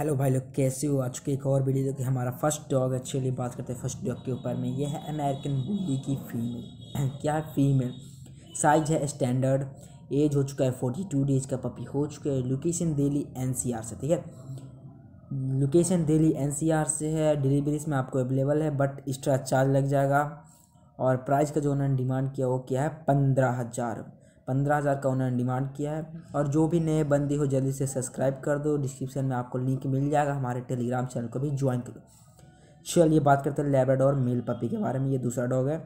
Hello भाई लोग कैसे हो आज के एक और वीडियो जो कि हमारा फर्स्ट डॉग है चलिए बात करते हैं फर्स्ट डॉग के ऊपर में ये है अमेरिकन बुल्ली की फीमेल क्या फीमेल साइज है स्टैंडर्ड एज हो चुका है फोर्टी टू डेज का पपी हो चुका है location Delhi N C R से ठीक है location Delhi N C R से है डिलीवरी में आपको अवेलेबल है बट एक्स्ट्रा चार्ज लग जाएगा और प्राइस का जो उन्होंने डिमांड किया वो क्या है पंद्रह हज़ार पंद्रह हज़ार का उन्होंने डिमांड किया है हम्म। और जो भी नए बंदी हो जल्दी से सब्सक्राइब कर दो डिस्क्रिप्शन में आपको लिंक मिल जाएगा हमारे टेलीग्राम चैनल को भी ज्वाइन करो चलिए बात करते हैं लेब्राडोर मेल पपी के बारे में ये दूसरा डॉग है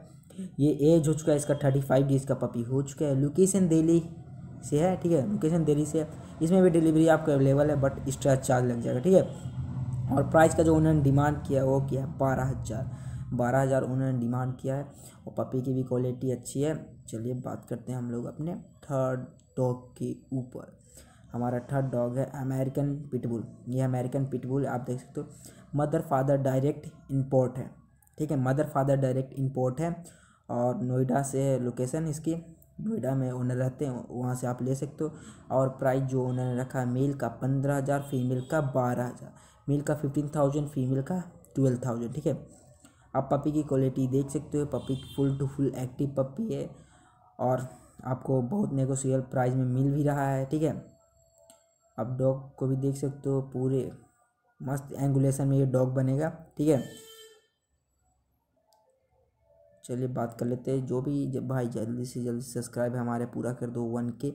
ये एज हो चुका है इसका थर्टी फाइव डेज़ का पपी हो चुका है लोकेशन दिल्ली से है ठीक है लोकेशन दिल्ली से है इसमें भी डिलीवरी आपको अवेलेबल है बट एक्स्ट्रा चार्ज लग जाएगा ठीक है और प्राइस का जो उन्होंने डिमांड किया वो किया बारह हज़ार बारह हज़ार उन्होंने डिमांड किया है और पपी की भी क्वालिटी अच्छी है चलिए बात करते हैं हम लोग अपने थर्ड डॉग के ऊपर हमारा थर्ड डॉग है अमेरिकन पिटबुल ये अमेरिकन पिटबुल आप देख सकते हो मदर फादर डायरेक्ट इंपोर्ट है ठीक है मदर फादर डायरेक्ट इंपोर्ट है और नोएडा से लोकेशन इसकी नोएडा में ओनर रहते हैं वहाँ से आप ले सकते हो और प्राइस जो उन्होंने रखा है मेल का पंद्रह हज़ार फीमेल का बारह हज़ार मेल का फिफ्टीन थाउजेंड फीमेल का ट्वेल्व थाउजेंड ठीक है आप पपी की क्वालिटी देख सकते हो puppy full to full active puppy है और आपको बहुत नेगोशियल प्राइस में मिल भी रहा है ठीक है आप डॉग को भी देख सकते हो पूरे मस्त एंगुलेशन में ये डॉग बनेगा ठीक है चलिए बात कर लेते हैं जो भी जब भाई जल्दी से जल्दी सब्सक्राइब हमारे पूरा कर दो वन के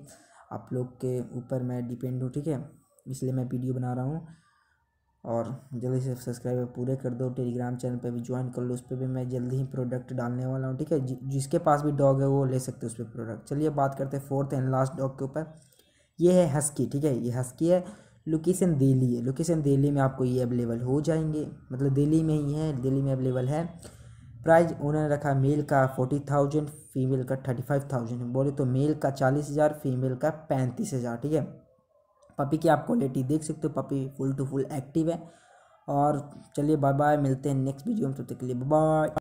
आप लोग के ऊपर मैं डिपेंड हूँ ठीक है इसलिए मैं वीडियो बना रहा हूँ और जल्दी से सब्सक्राइबर पूरे कर दो टेलीग्राम चैनल पे भी ज्वाइन कर लो उस पर भी मैं जल्दी ही प्रोडक्ट डालने वाला हूँ ठीक है जिसके पास भी डॉग है वो ले सकते हो उस पर प्रोडक्ट चलिए बात करते हैं फोर्थ एंड लास्ट डॉग के ऊपर ये है हस्की ठीक है ये हस्की है लोकेशन दिल्ली है लोकेशन दिल्ली में आपको ये अवेलेबल हो जाएंगे मतलब दिल्ली में ही है दिल्ली में अवेलेबल है प्राइस उन्होंने रखा मेल का फोर्टी थाउजेंड फीमेल का थर्टी फाइव थाउजेंड बोले तो मेल का चालीस हज़ार फीमेल का पैंतीस हज़ार ठीक है पपी की आप क्वालिटी देख सकते हो puppy full to full active है और चलिए बाय बाय मिलते हैं नेक्स्ट वीडियो में तब तक के लिए बाय